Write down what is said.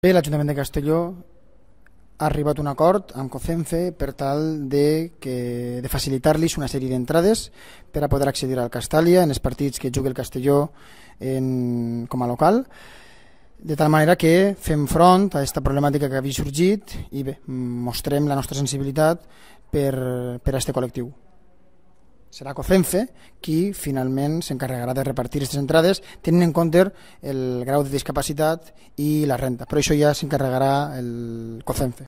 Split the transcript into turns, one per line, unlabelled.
Bé, l'Ajuntament de Castelló ha arribat a un acord amb COFENFE per tal de, que, de facilitar-los una sèrie d'entrades per a poder accedir al Castàlia en els partits que jugui el Castelló en, com a local, de tal manera que fem front a aquesta problemàtica que havia sorgit i bé, mostrem la nostra sensibilitat per, per a aquest col·lectiu serà Cocence qui finalment s'encarregarà de repartir aquestes entrades tenint en compte el grau de discapacitat i la renta, però això ja s'encarregarà el Cocence.